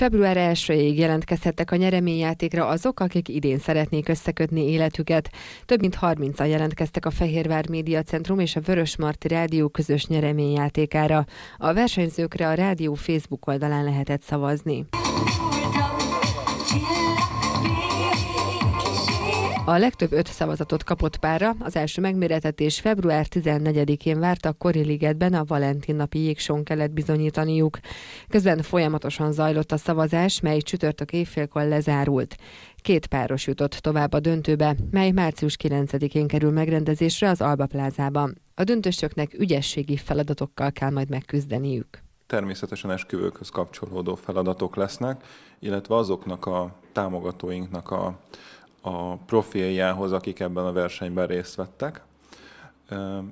Február 1-ig jelentkezhettek a nyereményjátékra azok, akik idén szeretnék összekötni életüket. Több mint 30-an jelentkeztek a Fehérvár Média Centrum és a Marti Rádió közös nyereményjátékára. A versenyzőkre a rádió Facebook oldalán lehetett szavazni. A legtöbb öt szavazatot kapott párra az első megméretetés február 14-én várt a Koriligetben a Valentin napi jégson kellett bizonyítaniuk. Közben folyamatosan zajlott a szavazás, mely csütörtök évfélkor lezárult. Két páros jutott tovább a döntőbe, mely március 9-én kerül megrendezésre az Alba plázában. A döntősöknek ügyességi feladatokkal kell majd megküzdeniük természetesen esküvőkhöz kapcsolódó feladatok lesznek, illetve azoknak a támogatóinknak a a profiljához, akik ebben a versenyben részt vettek.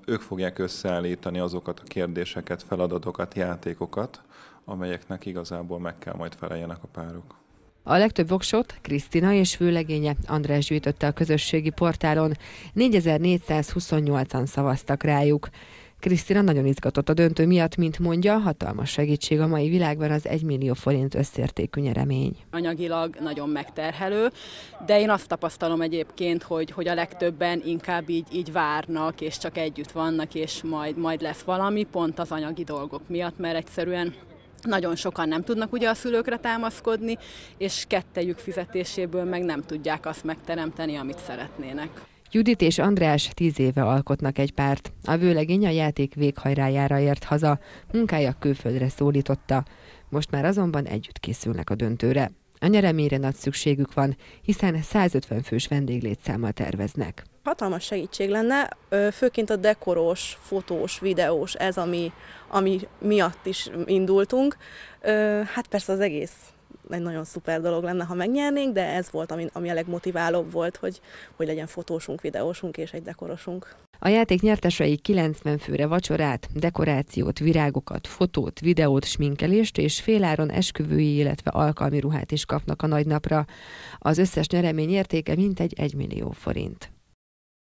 Ők fogják összeállítani azokat a kérdéseket, feladatokat, játékokat, amelyeknek igazából meg kell majd feleljenek a párok. A legtöbb voksot Krisztina és főlegénye András gyűjtötte a közösségi portálon. 4428-an szavaztak rájuk. Krisztina nagyon izgatott a döntő miatt, mint mondja, hatalmas segítség a mai világban az 1 millió forint összértékű nyeremény. Anyagilag nagyon megterhelő, de én azt tapasztalom egyébként, hogy, hogy a legtöbben inkább így, így várnak, és csak együtt vannak, és majd, majd lesz valami, pont az anyagi dolgok miatt, mert egyszerűen nagyon sokan nem tudnak ugye a szülőkre támaszkodni, és kettejük fizetéséből meg nem tudják azt megteremteni, amit szeretnének. Judit és András tíz éve alkotnak egy párt. A vőlegény a játék véghajrájára ért haza, munkája külföldre szólította. Most már azonban együtt készülnek a döntőre. A nyereményre nagy szükségük van, hiszen 150 fős vendéglétszámmal terveznek. Hatalmas segítség lenne, főként a dekoros, fotós, videós, ez ami, ami miatt is indultunk. Hát persze az egész egy nagyon szuper dolog lenne, ha megnyernénk, de ez volt, ami, ami a legmotiválóbb volt, hogy, hogy legyen fotósunk, videósunk és egy dekorosunk. A játék nyertesei 90 főre vacsorát, dekorációt, virágokat, fotót, videót, sminkelést és féláron esküvői, illetve alkalmi ruhát is kapnak a nagynapra. Az összes nyeremény értéke mintegy 1 millió forint.